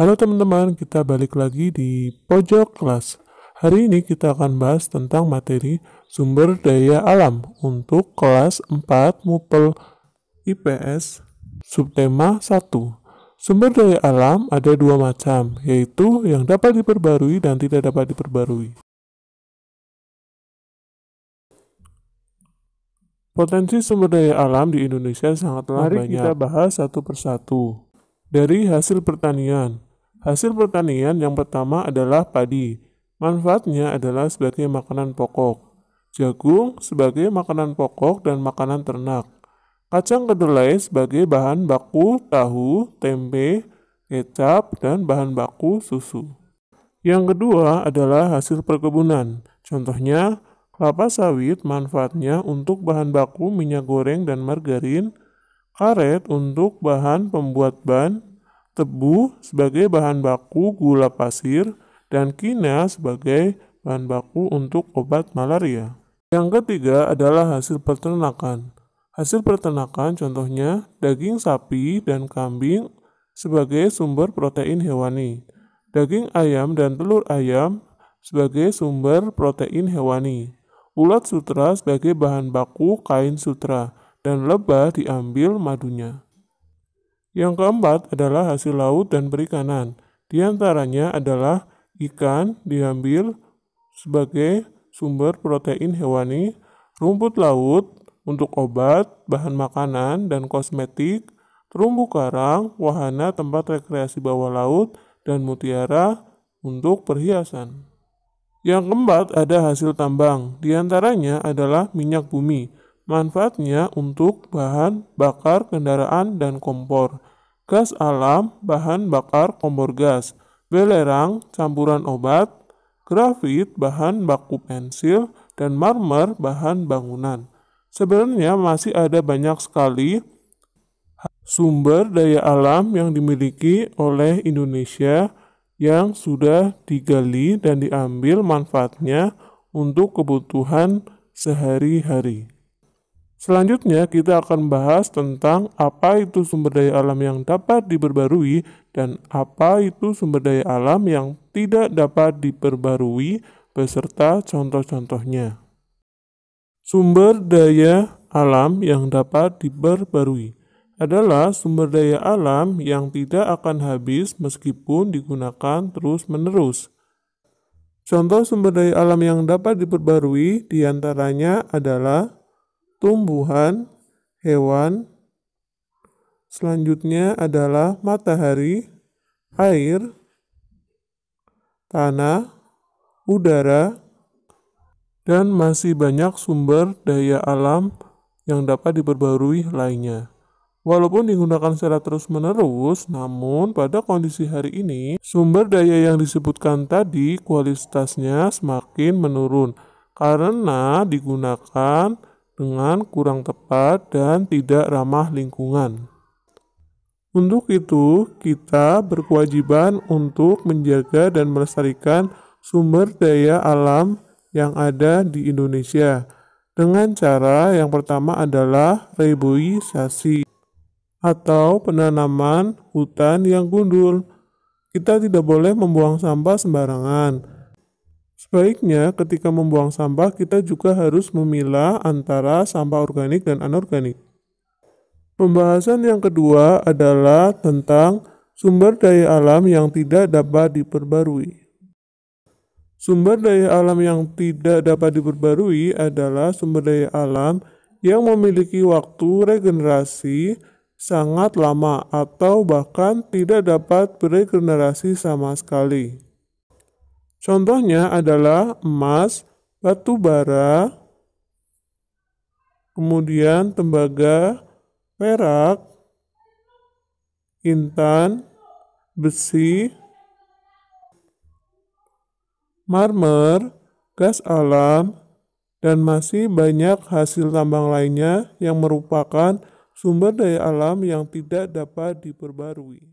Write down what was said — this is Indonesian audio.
Halo teman-teman, kita balik lagi di pojok kelas. Hari ini kita akan bahas tentang materi sumber daya alam untuk kelas 4 MUPEL IPS subtema 1. Sumber daya alam ada dua macam, yaitu yang dapat diperbarui dan tidak dapat diperbarui. Potensi sumber daya alam di Indonesia sangatlah Mari banyak. Mari kita bahas satu persatu. Dari hasil pertanian, Hasil pertanian yang pertama adalah padi. Manfaatnya adalah sebagai makanan pokok. Jagung sebagai makanan pokok dan makanan ternak. Kacang kedelai sebagai bahan baku tahu, tempe, kecap, dan bahan baku susu. Yang kedua adalah hasil perkebunan. Contohnya, kelapa sawit manfaatnya untuk bahan baku minyak goreng dan margarin, karet untuk bahan pembuat ban, tebu sebagai bahan baku gula pasir, dan kina sebagai bahan baku untuk obat malaria. Yang ketiga adalah hasil peternakan. Hasil peternakan contohnya daging sapi dan kambing sebagai sumber protein hewani, daging ayam dan telur ayam sebagai sumber protein hewani, ulat sutra sebagai bahan baku kain sutra, dan lebah diambil madunya. Yang keempat adalah hasil laut dan perikanan. Di antaranya adalah ikan diambil sebagai sumber protein hewani, rumput laut untuk obat, bahan makanan, dan kosmetik, terumbu karang, wahana tempat rekreasi bawah laut, dan mutiara untuk perhiasan. Yang keempat ada hasil tambang, diantaranya adalah minyak bumi. Manfaatnya untuk bahan bakar kendaraan dan kompor. Gas alam, bahan bakar kompor gas. Belerang, campuran obat. Grafit, bahan baku pensil. Dan marmer, bahan bangunan. Sebenarnya masih ada banyak sekali sumber daya alam yang dimiliki oleh Indonesia yang sudah digali dan diambil manfaatnya untuk kebutuhan sehari-hari. Selanjutnya kita akan bahas tentang apa itu sumber daya alam yang dapat diperbarui dan apa itu sumber daya alam yang tidak dapat diperbarui beserta contoh-contohnya. Sumber daya alam yang dapat diperbarui adalah sumber daya alam yang tidak akan habis meskipun digunakan terus-menerus. Contoh sumber daya alam yang dapat diperbarui diantaranya adalah tumbuhan, hewan. Selanjutnya adalah matahari, air, tanah, udara, dan masih banyak sumber daya alam yang dapat diperbarui lainnya. Walaupun digunakan secara terus-menerus, namun pada kondisi hari ini, sumber daya yang disebutkan tadi kualitasnya semakin menurun karena digunakan dengan kurang tepat dan tidak ramah lingkungan. Untuk itu, kita berkewajiban untuk menjaga dan melestarikan sumber daya alam yang ada di Indonesia dengan cara yang pertama adalah reboisasi atau penanaman hutan yang gundul. Kita tidak boleh membuang sampah sembarangan Sebaiknya ketika membuang sampah kita juga harus memilah antara sampah organik dan anorganik. Pembahasan yang kedua adalah tentang sumber daya alam yang tidak dapat diperbarui. Sumber daya alam yang tidak dapat diperbarui adalah sumber daya alam yang memiliki waktu regenerasi sangat lama atau bahkan tidak dapat beregenerasi sama sekali. Contohnya adalah emas, batu bara, kemudian tembaga, perak, intan, besi, marmer, gas alam, dan masih banyak hasil tambang lainnya yang merupakan sumber daya alam yang tidak dapat diperbarui.